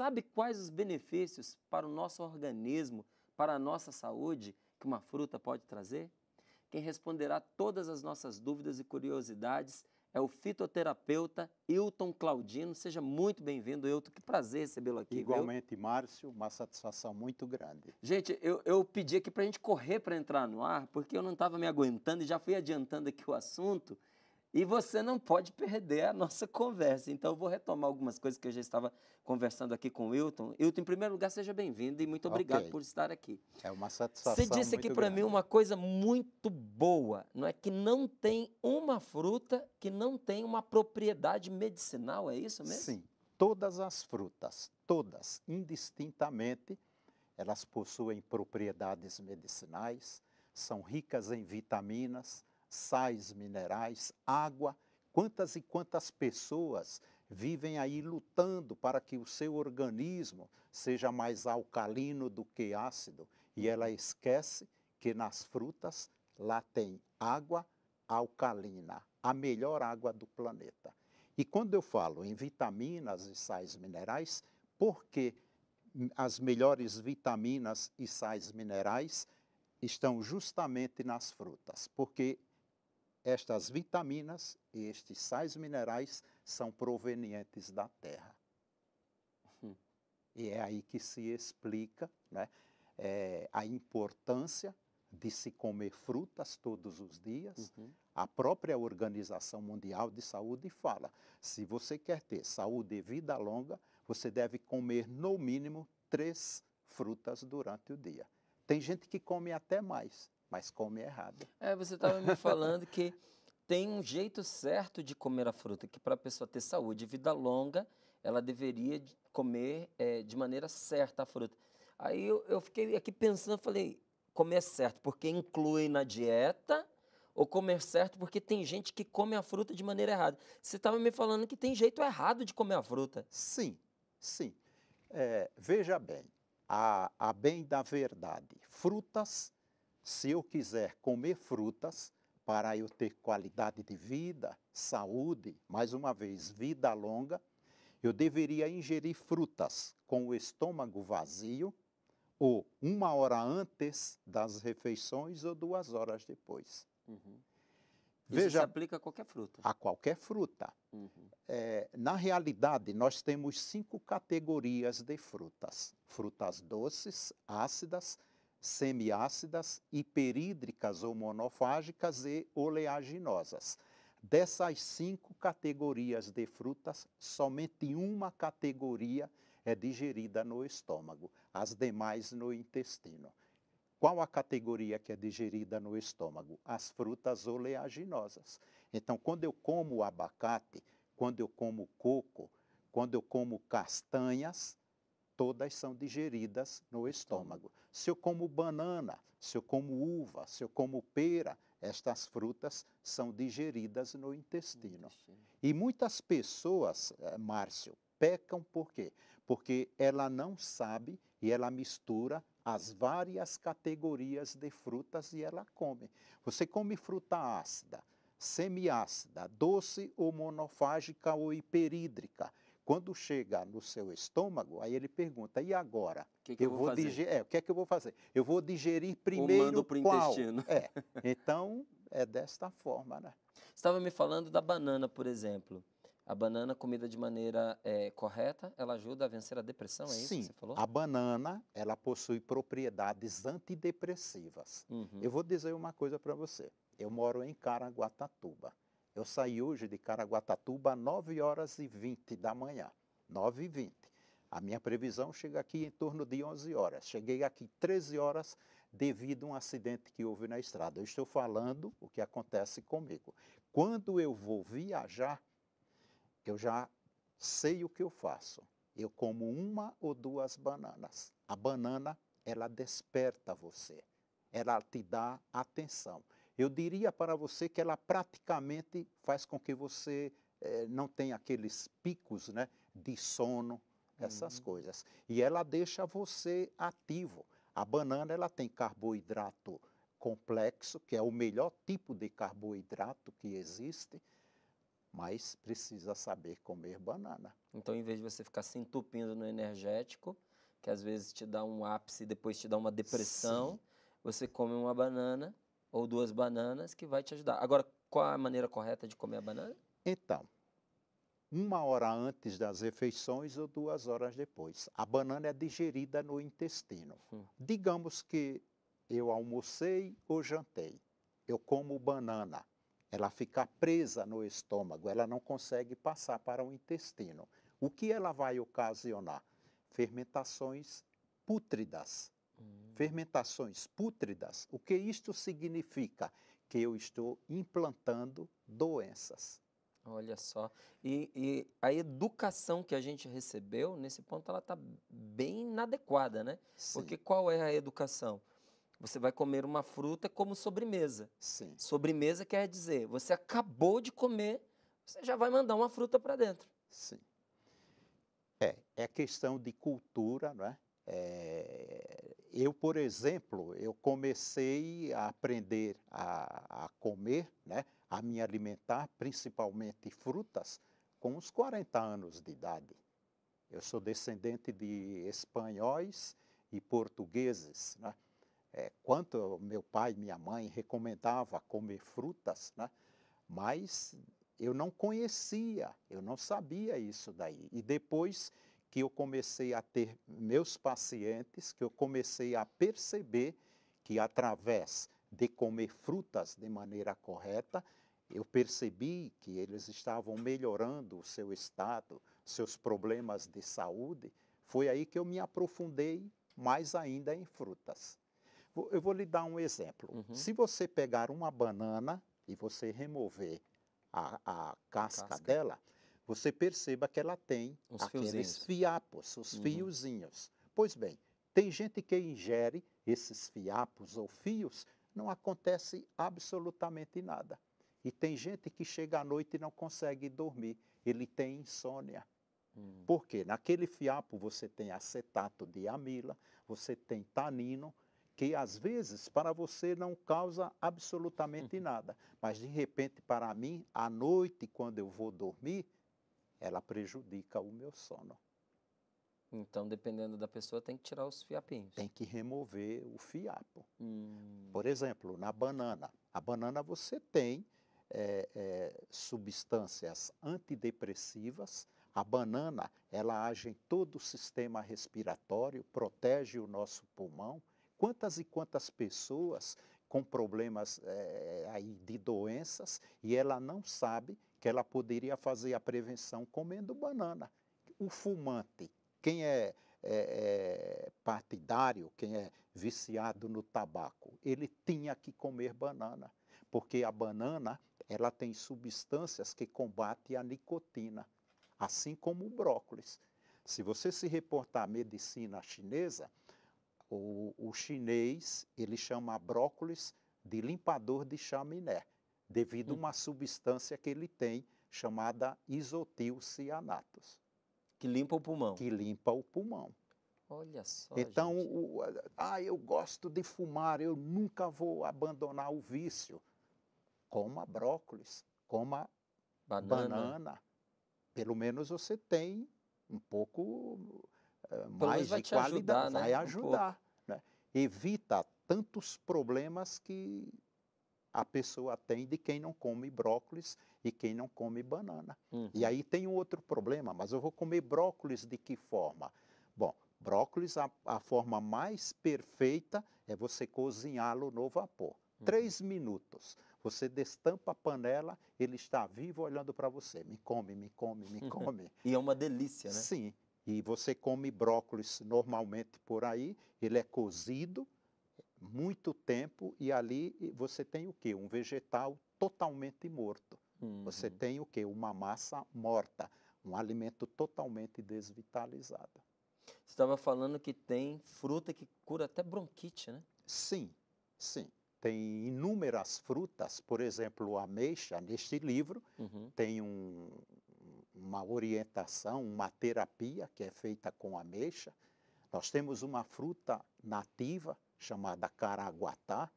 sabe quais os benefícios para o nosso organismo, para a nossa saúde, que uma fruta pode trazer? Quem responderá todas as nossas dúvidas e curiosidades é o fitoterapeuta Hilton Claudino. Seja muito bem-vindo, Hilton. Que prazer recebê-lo aqui. Igualmente, viu? Márcio, uma satisfação muito grande. Gente, eu, eu pedi aqui para a gente correr para entrar no ar, porque eu não estava me aguentando e já fui adiantando aqui o assunto. E você não pode perder a nossa conversa. Então, eu vou retomar algumas coisas que eu já estava conversando aqui com o Wilton. Wilton, em primeiro lugar, seja bem-vindo e muito obrigado okay. por estar aqui. É uma satisfação. Você disse aqui para mim uma coisa muito boa, não é? Que não tem uma fruta que não tem uma propriedade medicinal, é isso mesmo? Sim. Todas as frutas, todas, indistintamente, elas possuem propriedades medicinais, são ricas em vitaminas sais minerais, água. Quantas e quantas pessoas vivem aí lutando para que o seu organismo seja mais alcalino do que ácido e ela esquece que nas frutas lá tem água alcalina, a melhor água do planeta. E quando eu falo em vitaminas e sais minerais, porque as melhores vitaminas e sais minerais estão justamente nas frutas, porque estas vitaminas e estes sais minerais são provenientes da terra. Hum. E é aí que se explica né, é, a importância de se comer frutas todos os dias. Uhum. A própria Organização Mundial de Saúde fala: se você quer ter saúde e vida longa, você deve comer no mínimo três frutas durante o dia. Tem gente que come até mais, mas come errado. É, você estava me falando que tem um jeito certo de comer a fruta, que para a pessoa ter saúde e vida longa, ela deveria comer é, de maneira certa a fruta. Aí eu, eu fiquei aqui pensando, falei, comer certo porque inclui na dieta ou comer certo porque tem gente que come a fruta de maneira errada. Você estava me falando que tem jeito errado de comer a fruta. Sim, sim. É, veja bem, a, a bem da verdade, frutas se eu quiser comer frutas, para eu ter qualidade de vida, saúde, mais uma vez, vida longa, eu deveria ingerir frutas com o estômago vazio ou uma hora antes das refeições ou duas horas depois. Uhum. Veja, Isso se aplica a qualquer fruta. A qualquer fruta. Uhum. É, na realidade, nós temos cinco categorias de frutas: frutas doces, ácidas, semiácidas, hiperídricas ou monofágicas e oleaginosas. Dessas cinco categorias de frutas, somente uma categoria é digerida no estômago, as demais no intestino. Qual a categoria que é digerida no estômago? As frutas oleaginosas. Então, quando eu como abacate, quando eu como coco, quando eu como castanhas, todas são digeridas no estômago. Se eu como banana, se eu como uva, se eu como pera, estas frutas são digeridas no intestino. E muitas pessoas, eh, Márcio, pecam por quê? Porque ela não sabe e ela mistura as várias categorias de frutas e ela come. Você come fruta ácida, semiácida, doce ou monofágica ou hiperídrica. Quando chega no seu estômago, aí ele pergunta: e agora? Que que eu, eu vou fazer? é, o que é que eu vou fazer? Eu vou digerir primeiro o qual? Intestino. É. Então é desta forma, né? Estava me falando da banana, por exemplo. A banana comida de maneira é, correta, ela ajuda a vencer a depressão, é isso Sim, que você falou? A banana, ela possui propriedades antidepressivas. Uhum. Eu vou dizer uma coisa para você. Eu moro em Caraguatatuba. Eu saí hoje de Caraguatatuba às 9 horas e 20 da manhã, 9 e 20. A minha previsão chega aqui em torno de 11 horas. Cheguei aqui 13 horas devido a um acidente que houve na estrada. Eu estou falando o que acontece comigo. Quando eu vou viajar, eu já sei o que eu faço. Eu como uma ou duas bananas. A banana, ela desperta você. Ela te dá atenção. Eu diria para você que ela praticamente faz com que você eh, não tenha aqueles picos né, de sono, essas uhum. coisas. E ela deixa você ativo. A banana ela tem carboidrato complexo, que é o melhor tipo de carboidrato que existe, mas precisa saber comer banana. Então, em vez de você ficar se entupindo no energético, que às vezes te dá um ápice e depois te dá uma depressão, Sim. você come uma banana ou duas bananas que vai te ajudar. Agora, qual a maneira correta de comer a banana? Então, uma hora antes das refeições ou duas horas depois. A banana é digerida no intestino. Hum. Digamos que eu almocei ou jantei, eu como banana. Ela fica presa no estômago, ela não consegue passar para o intestino. O que ela vai ocasionar? Fermentações pútridas Fermentações pútridas, o que isto significa? Que eu estou implantando doenças. Olha só. E, e, a educação que a gente recebeu, nesse ponto, ela está bem inadequada, né? Sim. Porque qual é a educação? Você vai comer uma fruta como sobremesa. Sim. Sobremesa quer dizer, você acabou de comer, você já vai mandar uma fruta para dentro. Sim. É, é questão de cultura, não né? é? é eu, por exemplo, eu comecei a aprender a, a comer, né, a me alimentar, principalmente frutas, com uns 40 anos de idade. Eu sou descendente de espanhóis e portugueses. Né? É, quanto meu pai e minha mãe recomendava comer frutas, né? mas eu não conhecia, eu não sabia isso daí. E depois que eu comecei a ter meus pacientes, que eu comecei a perceber que através de comer frutas de maneira correta, eu percebi que eles estavam melhorando o seu estado, seus problemas de saúde. Foi aí que eu me aprofundei mais ainda em frutas. Eu vou lhe dar um exemplo. Uhum. Se você pegar uma banana e você remover a, a casca, casca, dela, você perceba que ela tem os aqueles fiozinhos. fiapos, os uhum. fiozinhos. Pois bem, tem gente que ingere esses fiapos ou fios, não acontece absolutamente nada. E tem gente que chega à noite e não consegue dormir, ele tem insônia. Hum. Porque naquele fiapo você tem acetato de amila, você tem tanino, que às vezes para você não causa absolutamente uhum. nada, mas de repente para mim, à noite, quando eu vou dormir, ela prejudica o meu sono. Então, dependendo da pessoa, tem que tirar os fiapinhos. Tem que remover o fiapo. Hum. Por exemplo, na banana. A banana você tem é, é, substâncias antidepressivas. A banana, ela age em todo o sistema respiratório, protege o nosso pulmão. Quantas e quantas pessoas com problemas é, aí de doenças e ela não sabe que ela poderia fazer a prevenção comendo banana. O fumante, quem é, é, é partidário, quem é viciado no tabaco, ele tinha que comer banana, porque a banana ela tem substâncias que combatem a nicotina, assim como o brócolis. Se você se reportar à medicina chinesa, o, o chinês, ele chama brócolis de limpador de chaminé, devido hum. a uma substância que ele tem chamada isotilcianatos. Que limpa o pulmão. Que limpa o pulmão. Olha só. Então, o, ah, eu gosto de fumar, eu nunca vou abandonar o vício. Coma brócolis, coma banana. banana. Pelo menos você tem um pouco eh, mais de qualidade, ajudar, né? vai ajudar. Um né? Evita tantos problemas que a pessoa tem de quem não come brócolis e quem não come banana. Uhum. E aí tem um outro problema, mas eu vou comer brócolis de que forma? Bom, brócolis, a, a forma mais perfeita é você cozinhá-lo no vapor. Uhum. Três minutos. Você destampa a panela, ele está vivo olhando para você. Me come, me come, me come. e é uma delícia, né? Sim. E você come brócolis normalmente por aí, ele é cozido muito tempo e ali você tem o quê? Um vegetal totalmente morto. Uhum. Você tem o quê? Uma massa morta, um alimento totalmente desvitalizado. Você estava falando que tem fruta que cura até bronquite, né? Sim, sim. Tem inúmeras frutas, por exemplo, a ameixa, neste livro, uhum. tem um, uma orientação, uma terapia que é feita com ameixa. Nós temos uma fruta nativa chamada caraguatá,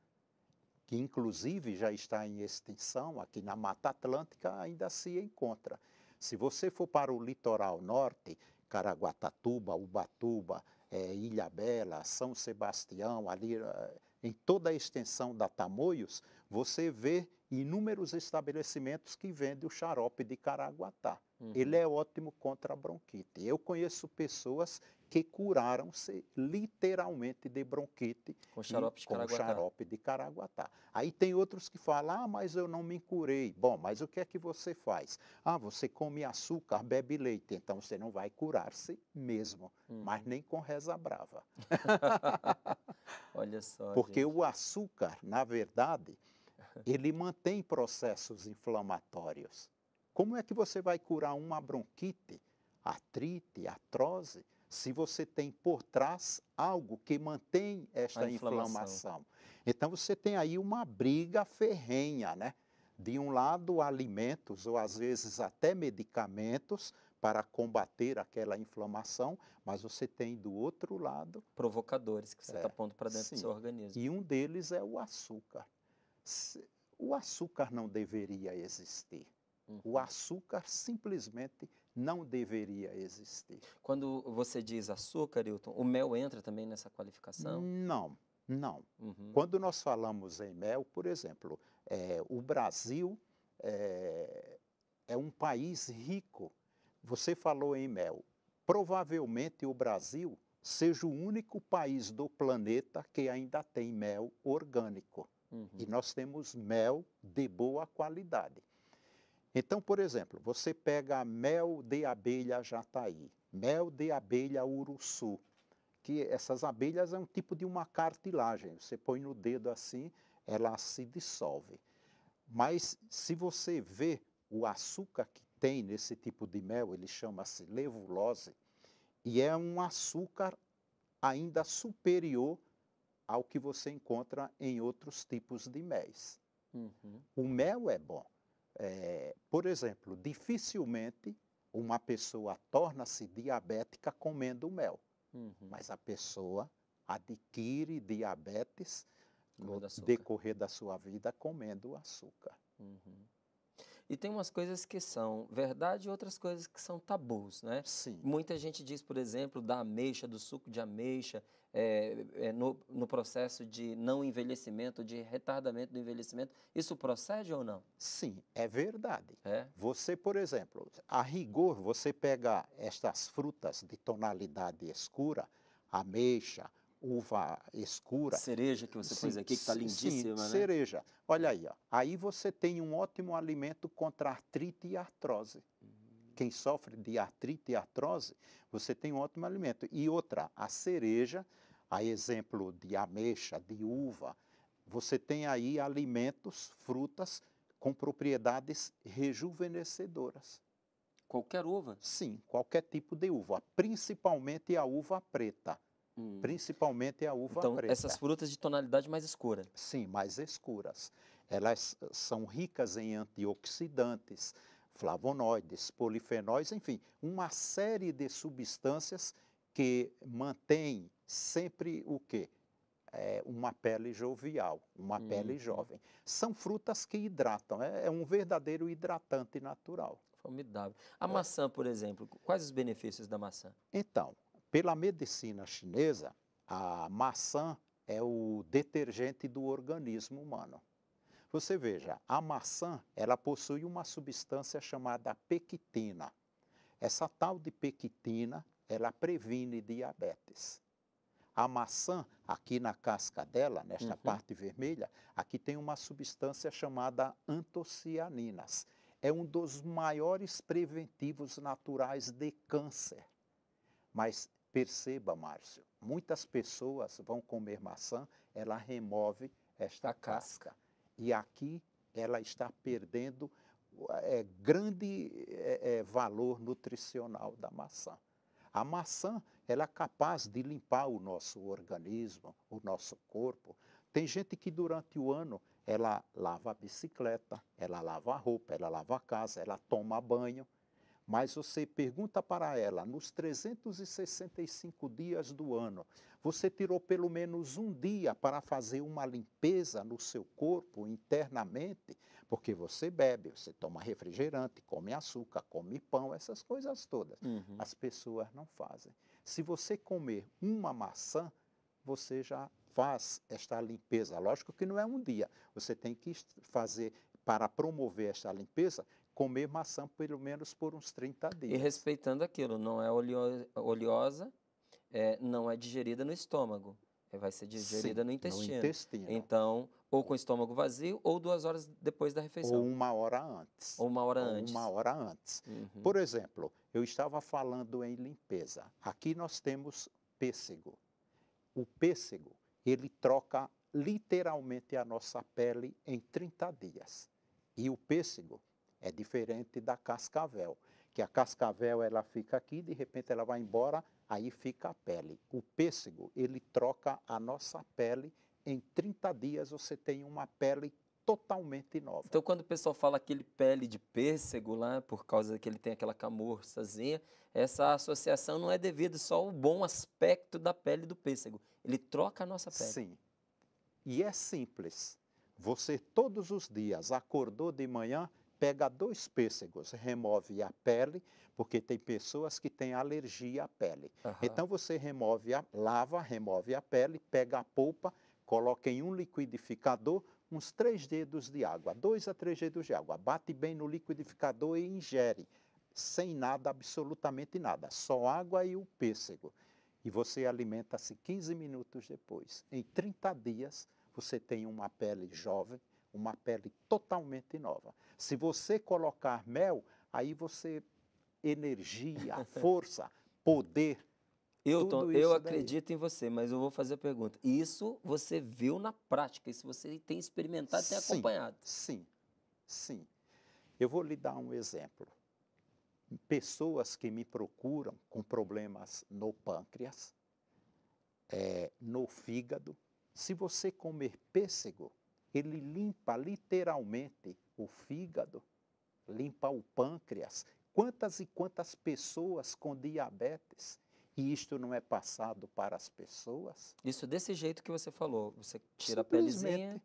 que inclusive já está em extinção aqui na Mata Atlântica, ainda se encontra. Se você for para o litoral norte, Caraguatatuba, Ubatuba, é, Ilha Bela, São Sebastião, ali eh, em toda a extensão da Tamoios, você vê inúmeros estabelecimentos que vendem o xarope de Caraguatá. Uhum. Ele é ótimo contra a bronquite. Eu conheço pessoas que curaram-se literalmente de bronquite com, xarope de, com xarope de, Caraguatá. Aí tem outros que falam, ah, mas eu não me curei. Bom, mas o que é que você faz? Ah, você come açúcar, bebe leite, então você não vai curar-se mesmo, uhum. mas nem com reza brava. Olha só. Porque gente. o açúcar, na verdade, ele mantém processos inflamatórios. Como é que você vai curar uma bronquite, artrite, artrose, se você tem por trás algo que mantém esta inflamação. inflamação. Então você tem aí uma briga ferrenha, né? De um lado, alimentos ou às vezes até medicamentos para combater aquela inflamação, mas você tem do outro lado provocadores que você está é, pondo para dentro sim. do seu organismo. E um deles é o açúcar o açúcar não deveria existir. Uhum. O açúcar simplesmente não deveria existir. Quando você diz açúcar, Hilton, o mel entra também nessa qualificação? Não, não. Uhum. Quando nós falamos em mel, por exemplo, é, o Brasil é, é um país rico. Você falou em mel. Provavelmente o Brasil seja o único país do planeta que ainda tem mel orgânico. Uhum. E nós temos mel de boa qualidade. Então, por exemplo, você pega mel de abelha jataí, mel de abelha uruçu, que essas abelhas é um tipo de uma cartilagem. Você põe no dedo assim, ela se dissolve. Mas se você vê o açúcar que tem nesse tipo de mel, ele chama-se levulose, e é um açúcar ainda superior ao que você encontra em outros tipos de mel. Uhum. O mel é bom. É, por exemplo, dificilmente uma pessoa torna-se diabética comendo mel, uhum. mas a pessoa adquire diabetes no decorrer da sua vida comendo açúcar. Uhum. E tem umas coisas que são verdade e outras coisas que são tabus, né? Sim. Muita gente diz, por exemplo, da ameixa, do suco de ameixa, é, é, no, no processo de não envelhecimento, de retardamento do envelhecimento. Isso procede ou não? Sim, é verdade. É? Você, por exemplo, a rigor, você pega estas frutas de tonalidade escura, ameixa, uva escura. Cereja que você sim, pôs aqui, que está lindíssima, sim, né? cereja. Olha hum. aí, ó. aí você tem um ótimo alimento contra artrite e artrose. Hum. Quem sofre de artrite e artrose, você tem um ótimo alimento. E outra, a cereja, a exemplo de ameixa, de uva, você tem aí alimentos, frutas com propriedades rejuvenescedoras. Qualquer uva? Sim, qualquer tipo de uva, principalmente a uva preta. Hum. Principalmente a uva então, preta. Essas frutas de tonalidade mais escura. Sim, mais escuras. Elas são ricas em antioxidantes, flavonoides, polifenóis, enfim, uma série de substâncias que mantém sempre o quê? É uma pele jovial, uma hum. pele uhum. jovem. São frutas que hidratam, é, é um verdadeiro hidratante natural. Formidável. A é. maçã, por exemplo, quais os benefícios da maçã? Então, pela medicina chinesa, a maçã é o detergente do organismo humano. Você veja, a maçã, ela possui uma substância chamada pectina. Essa tal de pectina, ela previne diabetes. A maçã, aqui na casca dela, nesta uhum. parte vermelha, aqui tem uma substância chamada antocianinas. É um dos maiores preventivos naturais de câncer. Mas Perceba, Márcio, muitas pessoas vão comer maçã, ela remove esta casca. E aqui ela está perdendo é, grande é, é, valor nutricional da maçã. A maçã ela é capaz de limpar o nosso organismo, o nosso corpo. Tem gente que durante o ano ela lava a bicicleta, ela lava a roupa, ela lava a casa, ela toma banho. Mas você pergunta para ela, nos 365 dias do ano, você tirou pelo menos um dia para fazer uma limpeza no seu corpo internamente, porque você bebe, você toma refrigerante, come açúcar, come pão, essas coisas todas. Uhum. As pessoas não fazem. Se você comer uma maçã, você já faz esta limpeza. Lógico que não é um dia, você tem que fazer para promover esta limpeza comer maçã pelo menos por uns 30 dias. E respeitando aquilo, não é oleosa, é, não é digerida no estômago, é, vai ser digerida Sim, no, intestino. no intestino. Então, ou com o estômago vazio, ou duas horas depois da refeição. Ou uma hora antes. Ou uma hora antes. Uma hora antes. Uhum. Por exemplo, eu estava falando em limpeza. Aqui nós temos pêssego. O pêssego, ele troca literalmente a nossa pele em 30 dias. E o pêssego é diferente da cascavel, que a cascavel ela fica aqui, de repente ela vai embora, aí fica a pele. O pêssego, ele troca a nossa pele. Em 30 dias você tem uma pele totalmente nova. Então, quando o pessoal fala aquele pele de pêssego lá, por causa que ele tem aquela camurçazinha, essa associação não é devido só ao bom aspecto da pele do pêssego. Ele troca a nossa pele. Sim. E é simples. Você todos os dias acordou de manhã, pega dois pêssegos, remove a pele, porque tem pessoas que têm alergia à pele. Uhum. Então você remove, a, lava, remove a pele, pega a polpa, coloca em um liquidificador uns três dedos de água, dois a três dedos de água, bate bem no liquidificador e ingere, sem nada, absolutamente nada, só água e o pêssego. E você alimenta-se 15 minutos depois. Em 30 dias, você tem uma pele jovem, uma pele totalmente nova. Se você colocar mel, aí você energia, força, poder. Hilton, eu acredito em você, mas eu vou fazer a pergunta. Isso você viu na prática, isso você tem experimentado, tem sim, acompanhado. Sim, sim. Eu vou lhe dar um exemplo. Pessoas que me procuram com problemas no pâncreas, é, no fígado, se você comer pêssego, ele limpa literalmente o fígado, limpa o pâncreas. Quantas e quantas pessoas com diabetes e isto não é passado para as pessoas? Isso desse jeito que você falou, você tira a pelezinha,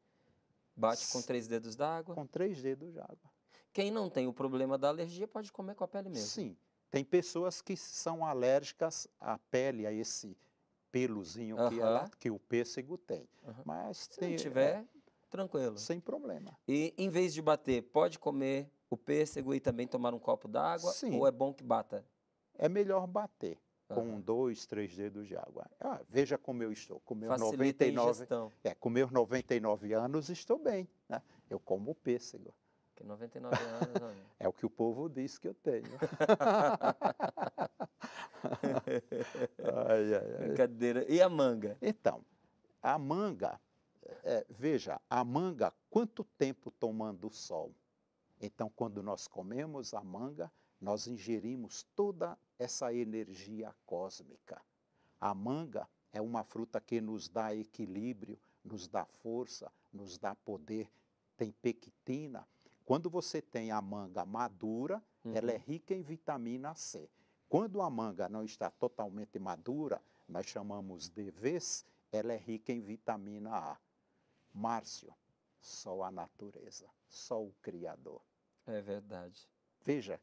bate com três dedos d'água. Com três dedos d'água. Quem não tem o problema da alergia pode comer com a pele mesmo. Sim, tem pessoas que são alérgicas à pele, a esse peluzinho uh -huh. que, ela, é que, o pêssego tem. Uh -huh. Mas se tem, tiver, é, Tranquilo. Sem problema. E em vez de bater, pode comer o pêssego e também tomar um copo d'água? Sim. Ou é bom que bata? É melhor bater com dois, três dedos de água. Ah, veja como eu estou. Com meus Facilita 99, é, com meus 99 anos estou bem. Né? Eu como o pêssego. Que 99 anos, homem. é o que o povo diz que eu tenho. ai, ai, ai. Brincadeira. E a manga? Então, a manga é, veja, a manga, quanto tempo tomando sol? Então, quando nós comemos a manga, nós ingerimos toda essa energia cósmica. A manga é uma fruta que nos dá equilíbrio, nos dá força, nos dá poder, tem pectina. Quando você tem a manga madura, uhum. ela é rica em vitamina C. Quando a manga não está totalmente madura, nós chamamos de vez, ela é rica em vitamina A. Márcio, só a natureza, só o Criador. É verdade. Veja,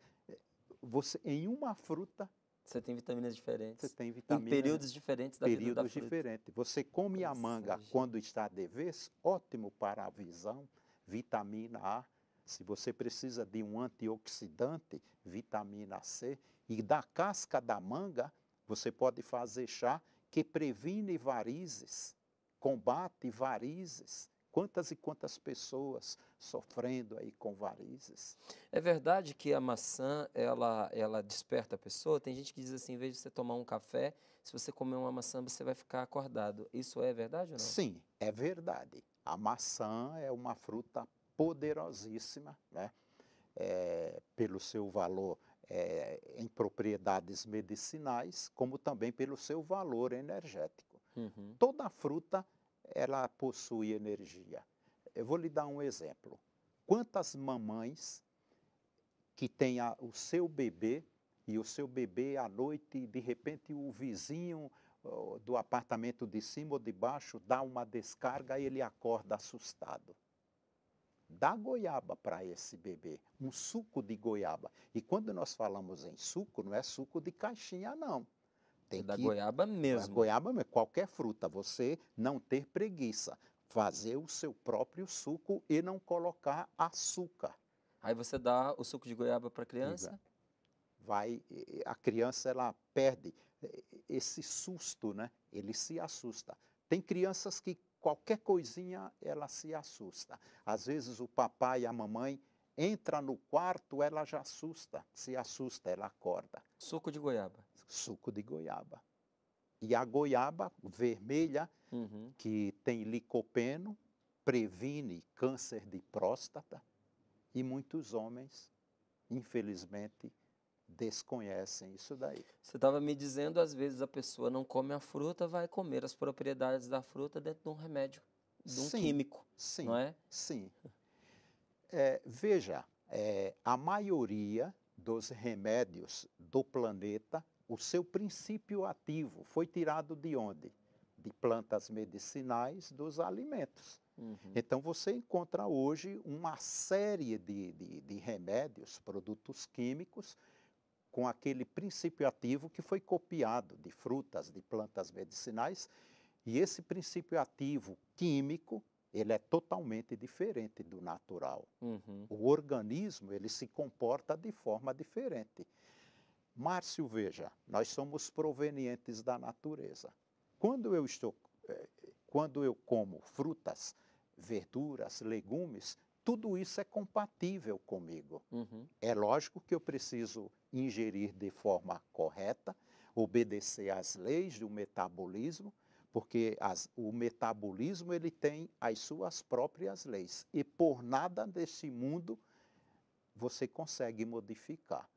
você em uma fruta você tem vitaminas diferentes. Você tem vitaminas. Em né? períodos diferentes da períodos vida da fruta. diferentes. Você come Nossa, a manga gente. quando está de vez, ótimo para a visão, vitamina A. Se você precisa de um antioxidante, vitamina C. E da casca da manga, você pode fazer chá que previne varizes combate varizes. Quantas e quantas pessoas sofrendo aí com varizes. É verdade que a maçã, ela, ela desperta a pessoa? Tem gente que diz assim, em vez de você tomar um café, se você comer uma maçã, você vai ficar acordado. Isso é verdade ou não? Sim, é verdade. A maçã é uma fruta poderosíssima, né? É, pelo seu valor é, em propriedades medicinais, como também pelo seu valor energético. Uhum. Toda fruta, ela possui energia. Eu vou lhe dar um exemplo. Quantas mamães que têm a, o seu bebê e o seu bebê à noite, de repente o vizinho do apartamento de cima ou de baixo dá uma descarga e ele acorda assustado dá goiaba para esse bebê, um suco de goiaba. E quando nós falamos em suco, não é suco de caixinha, não. É Tem da que, goiaba é mesmo. Da goiaba mesmo, qualquer fruta, você não ter preguiça, fazer o seu próprio suco e não colocar açúcar. Aí você dá o suco de goiaba para a criança? Vai, a criança ela perde esse susto, né? Ele se assusta. Tem crianças que qualquer coisinha ela se assusta. Às vezes o papai e a mamãe entra no quarto, ela já assusta, se assusta, ela acorda. Suco de goiaba suco de goiaba. E a goiaba vermelha, uhum. que tem licopeno, previne câncer de próstata e muitos homens, infelizmente, desconhecem isso daí. Você estava me dizendo, às vezes a pessoa não come a fruta, vai comer as propriedades da fruta dentro de um remédio, de um sim, químico, sim, não é? Sim. É, veja, é, a maioria dos remédios do planeta o seu princípio ativo foi tirado de onde? De plantas medicinais, dos alimentos. Uhum. Então você encontra hoje uma série de, de, de, remédios, produtos químicos, com aquele princípio ativo que foi copiado de frutas, de plantas medicinais. E esse princípio ativo químico, ele é totalmente diferente do natural. Uhum. O organismo, ele se comporta de forma diferente. Márcio, veja, nós somos provenientes da natureza. Quando eu estou, eh, quando eu como frutas, verduras, legumes, tudo isso é compatível comigo. Uhum. É lógico que eu preciso ingerir de forma correta, obedecer às leis do metabolismo, porque as, o metabolismo ele tem as suas próprias leis e por nada desse mundo você consegue modificar.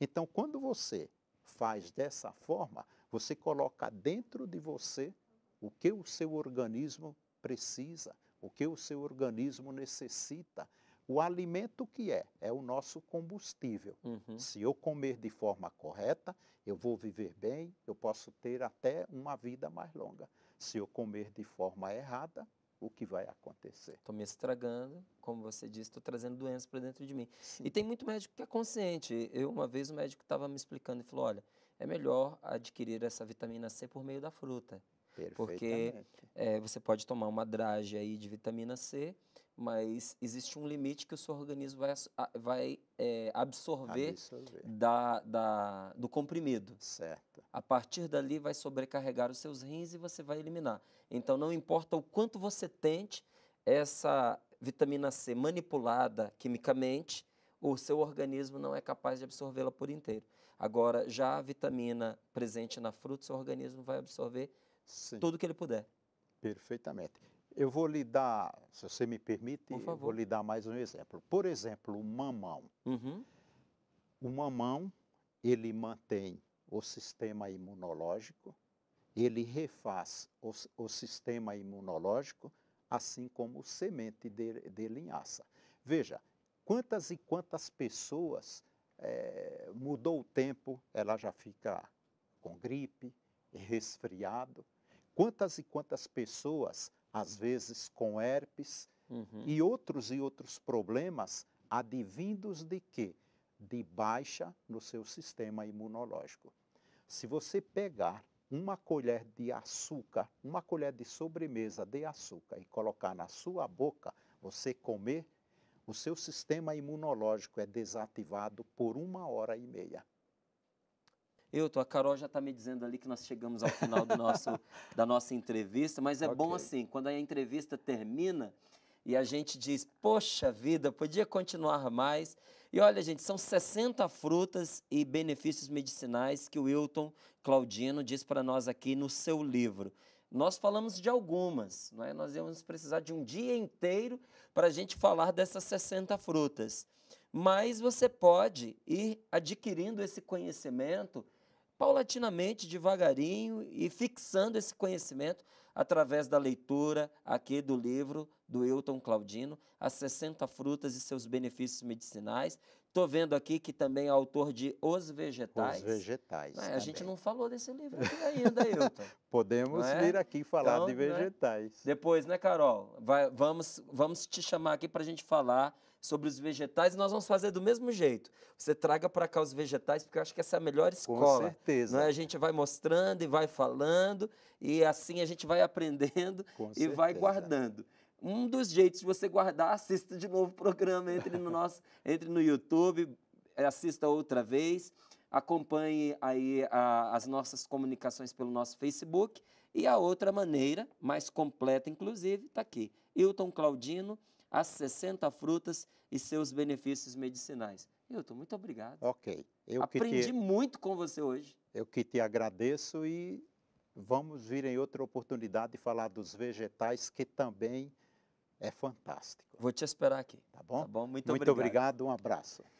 Então, quando você faz dessa forma, você coloca dentro de você o que o seu organismo precisa, o que o seu organismo necessita. O alimento que é? É o nosso combustível. Uhum. Se eu comer de forma correta, eu vou viver bem, eu posso ter até uma vida mais longa. Se eu comer de forma errada, o que vai acontecer. Estou me estragando, como você disse, estou trazendo doença para dentro de mim. Sim. E tem muito médico que é consciente. Eu, uma vez, o médico estava me explicando e falou: olha, é melhor adquirir essa vitamina C por meio da fruta. Porque é, você pode tomar uma drage aí de vitamina C mas existe um limite que o seu organismo vai, vai é, absorver, absorver. Da, da, do comprimido. Certo. A partir dali vai sobrecarregar os seus rins e você vai eliminar. Então não importa o quanto você tente essa vitamina C manipulada quimicamente, o seu organismo não é capaz de absorvê-la por inteiro. Agora, já a vitamina presente na fruta, seu organismo vai absorver Sim. tudo que ele puder. Perfeitamente. Eu vou lhe dar, se você me permite, vou lhe dar mais um exemplo. Por exemplo, o mamão. Uhum. O mamão, ele mantém o sistema imunológico, ele refaz o, o sistema imunológico, assim como o semente de, de linhaça. Veja, quantas e quantas pessoas é, mudou o tempo, ela já fica com gripe, resfriado. Quantas e quantas pessoas às vezes com herpes uhum. e outros e outros problemas advindos de quê? De baixa no seu sistema imunológico. Se você pegar uma colher de açúcar, uma colher de sobremesa de açúcar e colocar na sua boca, você comer, o seu sistema imunológico é desativado por uma hora e meia. Eu tô, a Carol já está me dizendo ali que nós chegamos ao final do nosso, da nossa entrevista, mas é okay. bom assim, quando a entrevista termina e a gente diz, poxa vida, podia continuar mais. E olha, gente, são 60 frutas e benefícios medicinais que o Wilton Claudino diz para nós aqui no seu livro. Nós falamos de algumas, é? nós íamos precisar de um dia inteiro para a gente falar dessas 60 frutas. Mas você pode ir adquirindo esse conhecimento paulatinamente, devagarinho e fixando esse conhecimento através da leitura aqui do livro do Elton Claudino, As 60 Frutas e Seus Benefícios Medicinais. Estou vendo aqui que também é autor de Os Vegetais. Os Vegetais. É? a gente não falou desse livro aqui ainda, Elton. Podemos é? vir aqui falar então, de né? vegetais. Né? Depois, né, Carol? Vai, vamos, vamos te chamar aqui para a gente falar sobre os vegetais e nós vamos fazer do mesmo jeito. Você traga para cá os vegetais, porque eu acho que essa é a melhor escola. Com né? certeza. A gente vai mostrando e vai falando, e assim a gente vai aprendendo Com e certeza. vai guardando. Um dos jeitos de você guardar, assista de novo o programa, entre no nosso, entre no YouTube, assista outra vez, acompanhe aí a, as nossas comunicações pelo nosso Facebook. E a outra maneira, mais completa inclusive, está aqui. Hilton Claudino, as 60 frutas e seus benefícios medicinais. Hilton, muito obrigado. Ok. Eu Aprendi te... muito com você hoje. Eu que te agradeço e vamos vir em outra oportunidade e falar dos vegetais, que também é fantástico. Vou te esperar aqui. Tá bom? Tá bom, muito, muito obrigado. Muito obrigado, um abraço.